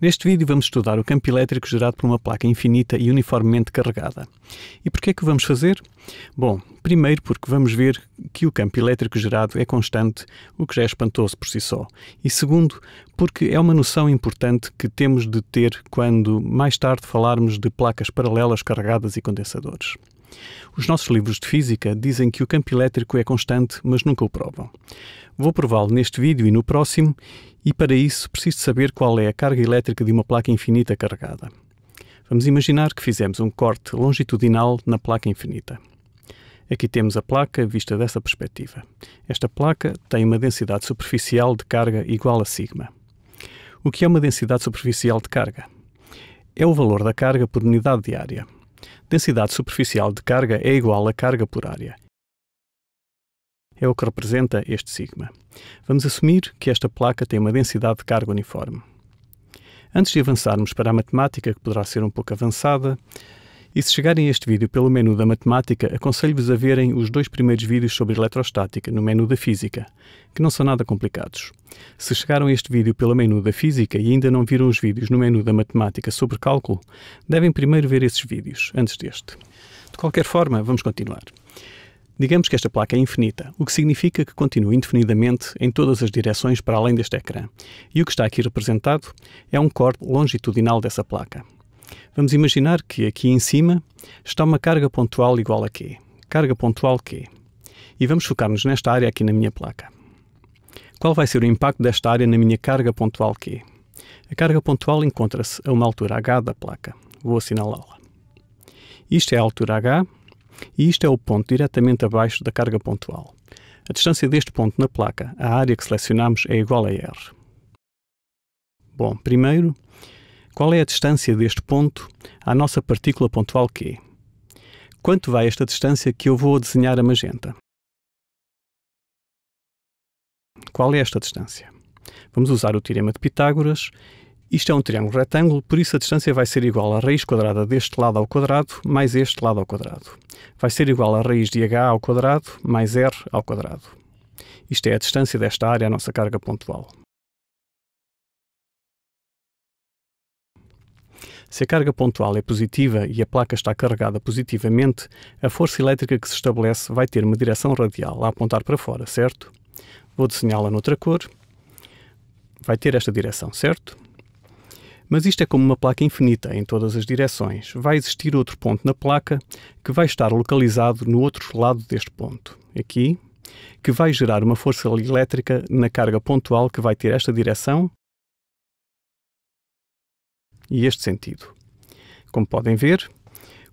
Neste vídeo vamos estudar o campo elétrico gerado por uma placa infinita e uniformemente carregada. E porquê é que o vamos fazer? Bom, primeiro porque vamos ver que o campo elétrico gerado é constante, o que já é espantoso por si só. E segundo, porque é uma noção importante que temos de ter quando mais tarde falarmos de placas paralelas carregadas e condensadores. Os nossos livros de física dizem que o campo elétrico é constante, mas nunca o provam. Vou prová-lo neste vídeo e no próximo, e para isso preciso saber qual é a carga elétrica de uma placa infinita carregada. Vamos imaginar que fizemos um corte longitudinal na placa infinita. Aqui temos a placa vista dessa perspectiva. Esta placa tem uma densidade superficial de carga igual a sigma. O que é uma densidade superficial de carga? É o valor da carga por unidade de área densidade superficial de carga é igual à carga por área. É o que representa este sigma. Vamos assumir que esta placa tem uma densidade de carga uniforme. Antes de avançarmos para a matemática, que poderá ser um pouco avançada, e se chegarem a este vídeo pelo menu da matemática, aconselho-vos a verem os dois primeiros vídeos sobre eletrostática no menu da física, que não são nada complicados. Se chegaram a este vídeo pelo menu da física e ainda não viram os vídeos no menu da matemática sobre cálculo, devem primeiro ver esses vídeos, antes deste. De qualquer forma, vamos continuar. Digamos que esta placa é infinita, o que significa que continua indefinidamente em todas as direções para além deste ecrã. E o que está aqui representado é um corte longitudinal dessa placa. Vamos imaginar que aqui em cima está uma carga pontual igual a Q. Carga pontual Q. E vamos focar-nos nesta área aqui na minha placa. Qual vai ser o impacto desta área na minha carga pontual Q? A carga pontual encontra-se a uma altura H da placa. Vou assinalá-la. Isto é a altura H e isto é o ponto diretamente abaixo da carga pontual. A distância deste ponto na placa à área que selecionamos é igual a R. Bom, primeiro qual é a distância deste ponto à nossa partícula pontual Q? Quanto vai esta distância que eu vou desenhar a magenta? Qual é esta distância? Vamos usar o teorema de Pitágoras. Isto é um triângulo retângulo, por isso a distância vai ser igual à raiz quadrada deste lado ao quadrado mais este lado ao quadrado. Vai ser igual à raiz de h ao quadrado mais r ao quadrado. Isto é a distância desta área à nossa carga pontual. Se a carga pontual é positiva e a placa está carregada positivamente, a força elétrica que se estabelece vai ter uma direção radial a apontar para fora, certo? Vou desenhá-la noutra cor. Vai ter esta direção, certo? Mas isto é como uma placa infinita em todas as direções. Vai existir outro ponto na placa que vai estar localizado no outro lado deste ponto, aqui, que vai gerar uma força elétrica na carga pontual que vai ter esta direção e este sentido. Como podem ver,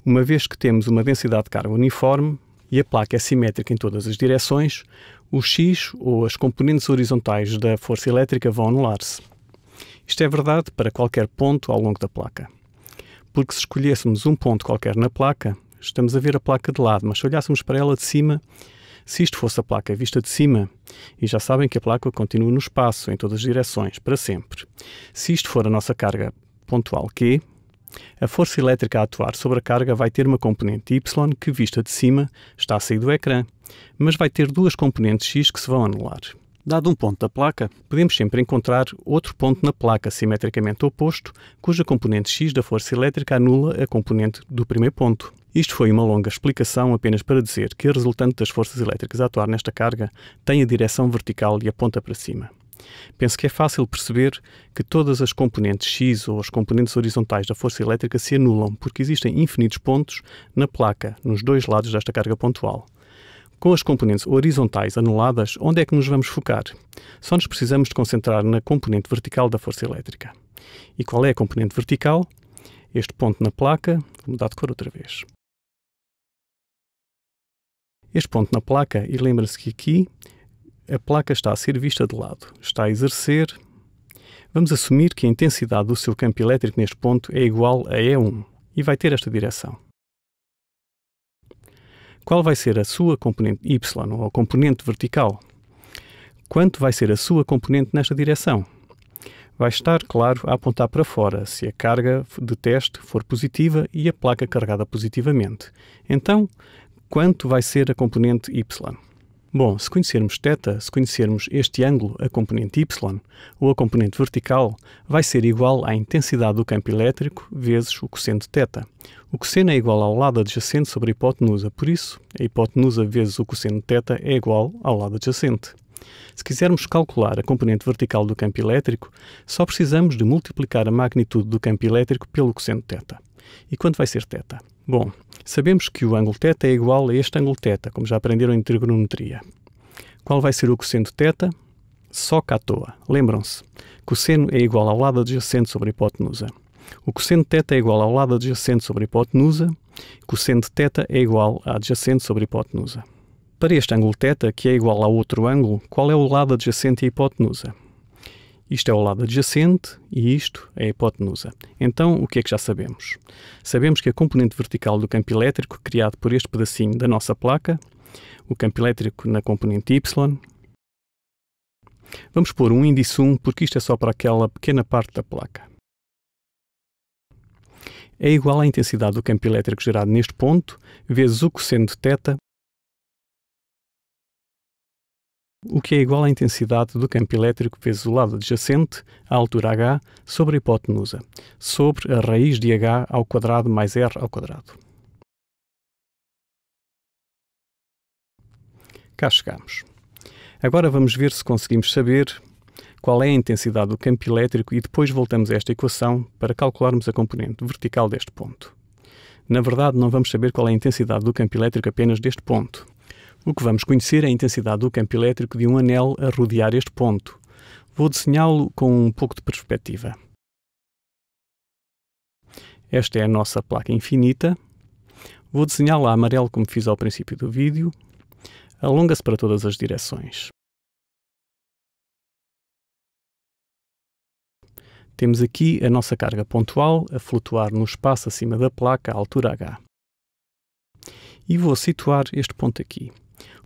uma vez que temos uma densidade de carga uniforme e a placa é simétrica em todas as direções, o X ou as componentes horizontais da força elétrica vão anular-se. Isto é verdade para qualquer ponto ao longo da placa. Porque se escolhêssemos um ponto qualquer na placa, estamos a ver a placa de lado, mas se olhássemos para ela de cima, se isto fosse a placa vista de cima, e já sabem que a placa continua no espaço, em todas as direções, para sempre. Se isto for a nossa carga pontual Q, a força elétrica a atuar sobre a carga vai ter uma componente Y que, vista de cima, está a sair do ecrã, mas vai ter duas componentes X que se vão anular. Dado um ponto da placa, podemos sempre encontrar outro ponto na placa simetricamente oposto, cuja componente X da força elétrica anula a componente do primeiro ponto. Isto foi uma longa explicação apenas para dizer que a resultante das forças elétricas a atuar nesta carga tem a direção vertical e aponta para cima. Penso que é fácil perceber que todas as componentes X ou as componentes horizontais da força elétrica se anulam, porque existem infinitos pontos na placa, nos dois lados desta carga pontual. Com as componentes horizontais anuladas, onde é que nos vamos focar? Só nos precisamos de concentrar na componente vertical da força elétrica. E qual é a componente vertical? Este ponto na placa, vou mudar de cor outra vez. Este ponto na placa, e lembra-se que aqui a placa está a ser vista de lado, está a exercer. Vamos assumir que a intensidade do seu campo elétrico neste ponto é igual a E1 e vai ter esta direção. Qual vai ser a sua componente Y, ou componente vertical? Quanto vai ser a sua componente nesta direção? Vai estar, claro, a apontar para fora se a carga de teste for positiva e a placa carregada positivamente. Então, quanto vai ser a componente Y? Bom, se conhecermos θ, se conhecermos este ângulo, a componente y, ou a componente vertical, vai ser igual à intensidade do campo elétrico vezes o cosseno de θ. O cosseno é igual ao lado adjacente sobre a hipotenusa, por isso, a hipotenusa vezes o cosseno de θ é igual ao lado adjacente. Se quisermos calcular a componente vertical do campo elétrico, só precisamos de multiplicar a magnitude do campo elétrico pelo cosseno de θ. E quanto vai ser θ? Bom, Sabemos que o ângulo θ é igual a este ângulo θ, como já aprenderam em trigonometria. Qual vai ser o cosseno de θ? Só cá à toa. Lembram-se, cosseno é igual ao lado adjacente sobre a hipotenusa. O cosseno de θ é igual ao lado adjacente sobre a hipotenusa. Cosseno de θ é igual a adjacente sobre a hipotenusa. Para este ângulo θ, que é igual ao outro ângulo, qual é o lado adjacente à hipotenusa? Isto é o lado adjacente e isto é a hipotenusa. Então, o que é que já sabemos? Sabemos que a componente vertical do campo elétrico criado por este pedacinho da nossa placa, o campo elétrico na componente y, vamos pôr um índice 1 porque isto é só para aquela pequena parte da placa. É igual à intensidade do campo elétrico gerado neste ponto, vezes o cosseno de θ o que é igual à intensidade do campo elétrico vezes o lado adjacente, à altura h, sobre a hipotenusa, sobre a raiz de h ao quadrado mais r ao quadrado. Cá chegamos. Agora vamos ver se conseguimos saber qual é a intensidade do campo elétrico e depois voltamos a esta equação para calcularmos a componente vertical deste ponto. Na verdade, não vamos saber qual é a intensidade do campo elétrico apenas deste ponto. O que vamos conhecer é a intensidade do campo elétrico de um anel a rodear este ponto. Vou desenhá-lo com um pouco de perspectiva. Esta é a nossa placa infinita. Vou desenhá-la amarelo como fiz ao princípio do vídeo. Alonga-se para todas as direções. Temos aqui a nossa carga pontual a flutuar no espaço acima da placa à altura H. E vou situar este ponto aqui.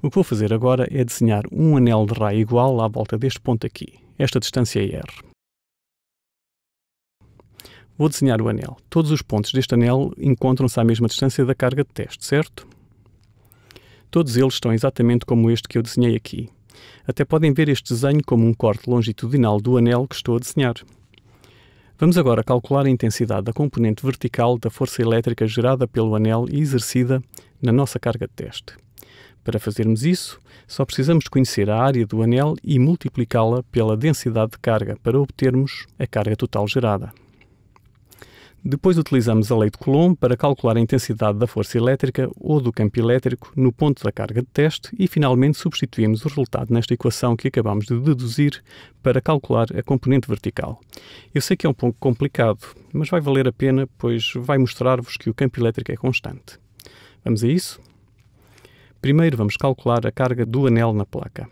O que vou fazer agora é desenhar um anel de raio igual à volta deste ponto aqui. Esta distância é R. Vou desenhar o anel. Todos os pontos deste anel encontram-se à mesma distância da carga de teste, certo? Todos eles estão exatamente como este que eu desenhei aqui. Até podem ver este desenho como um corte longitudinal do anel que estou a desenhar. Vamos agora calcular a intensidade da componente vertical da força elétrica gerada pelo anel e exercida na nossa carga de teste. Para fazermos isso, só precisamos conhecer a área do anel e multiplicá-la pela densidade de carga para obtermos a carga total gerada. Depois utilizamos a lei de Coulomb para calcular a intensidade da força elétrica ou do campo elétrico no ponto da carga de teste e finalmente substituímos o resultado nesta equação que acabamos de deduzir para calcular a componente vertical. Eu sei que é um pouco complicado, mas vai valer a pena, pois vai mostrar-vos que o campo elétrico é constante. Vamos a isso? Primeiro vamos calcular a carga do anel na placa.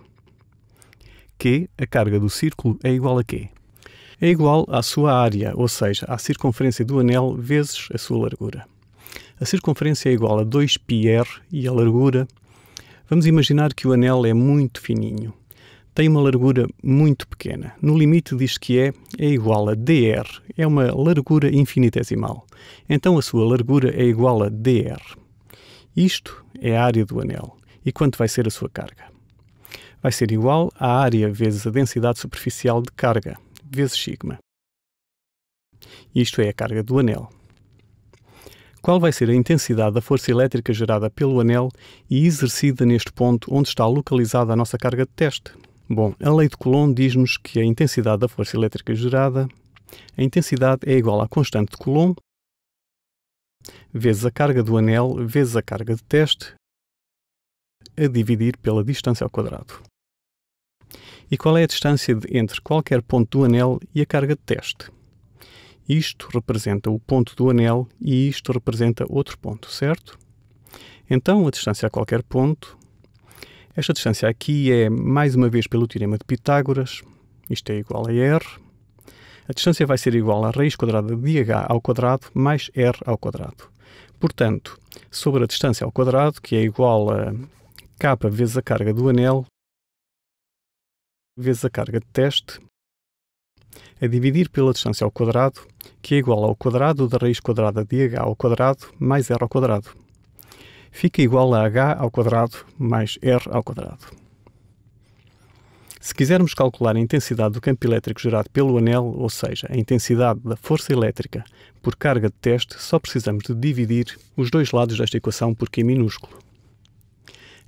Q, a carga do círculo, é igual a quê? É igual à sua área, ou seja, à circunferência do anel vezes a sua largura. A circunferência é igual a 2πr e a largura. Vamos imaginar que o anel é muito fininho. Tem uma largura muito pequena. No limite diz que é, é igual a dr. É uma largura infinitesimal. Então a sua largura é igual a dr. Isto é a área do anel. E quanto vai ser a sua carga? Vai ser igual à área vezes a densidade superficial de carga, vezes sigma. Isto é a carga do anel. Qual vai ser a intensidade da força elétrica gerada pelo anel e exercida neste ponto onde está localizada a nossa carga de teste? Bom, a lei de Coulomb diz-nos que a intensidade da força elétrica gerada, a intensidade é igual à constante de Coulomb vezes a carga do anel vezes a carga de teste a dividir pela distância ao quadrado. E qual é a distância entre qualquer ponto do anel e a carga de teste? Isto representa o ponto do anel e isto representa outro ponto, certo? Então, a distância a qualquer ponto, esta distância aqui é, mais uma vez, pelo Teorema de Pitágoras, isto é igual a r, a distância vai ser igual a raiz quadrada de h ao quadrado mais r ao quadrado. Portanto, sobre a distância ao quadrado, que é igual a K vezes a carga do anel, vezes a carga de teste, a dividir pela distância ao quadrado, que é igual ao quadrado da raiz quadrada de h ao quadrado mais r ao quadrado. Fica igual a h ao quadrado mais r ao quadrado. Se quisermos calcular a intensidade do campo elétrico gerado pelo anel, ou seja, a intensidade da força elétrica por carga de teste, só precisamos de dividir os dois lados desta equação por Q minúsculo.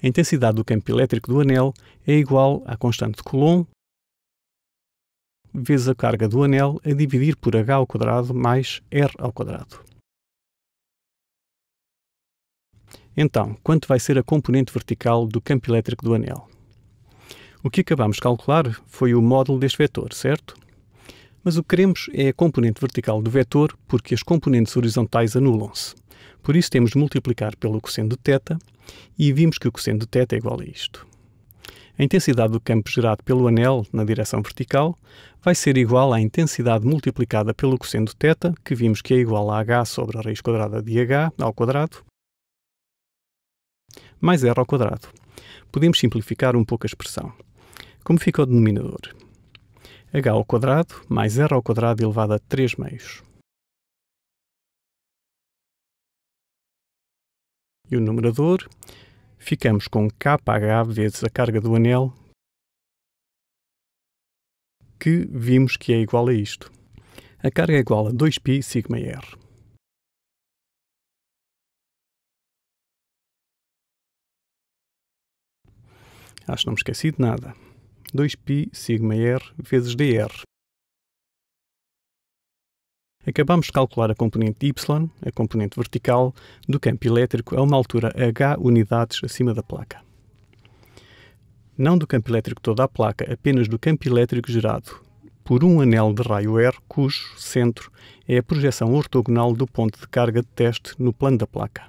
A intensidade do campo elétrico do anel é igual à constante de Coulomb vezes a carga do anel a dividir por h ao quadrado mais r ao quadrado. Então, quanto vai ser a componente vertical do campo elétrico do anel? O que acabamos de calcular foi o módulo deste vetor, certo? Mas o que queremos é a componente vertical do vetor, porque as componentes horizontais anulam-se. Por isso temos de multiplicar pelo cosseno de θ e vimos que o cosseno de θ é igual a isto. A intensidade do campo gerado pelo anel na direção vertical vai ser igual à intensidade multiplicada pelo cosseno de θ, que vimos que é igual a h sobre a raiz quadrada de h ao quadrado, mais r ao quadrado. Podemos simplificar um pouco a expressão como fica o denominador? h ao quadrado mais r ao quadrado elevado a 3 meios. E o numerador, ficamos com kh vezes a carga do anel, que vimos que é igual a isto. A carga é igual a 2π sigma r. Acho que não me esqueci de nada. 2π sigma r vezes dr. Acabamos de calcular a componente y, a componente vertical, do campo elétrico a uma altura h unidades acima da placa. Não do campo elétrico toda a placa, apenas do campo elétrico gerado por um anel de raio R cujo centro é a projeção ortogonal do ponto de carga de teste no plano da placa.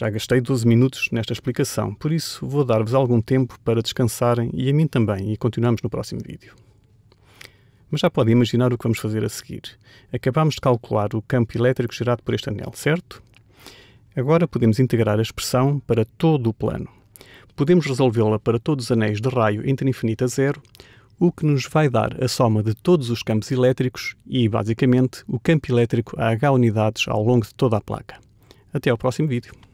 Já gastei 12 minutos nesta explicação, por isso vou dar-vos algum tempo para descansarem e a mim também, e continuamos no próximo vídeo. Mas já podem imaginar o que vamos fazer a seguir. Acabamos de calcular o campo elétrico gerado por este anel, certo? Agora podemos integrar a expressão para todo o plano. Podemos resolvê-la para todos os anéis de raio entre infinito a zero, o que nos vai dar a soma de todos os campos elétricos e, basicamente, o campo elétrico a H unidades ao longo de toda a placa. Até ao próximo vídeo.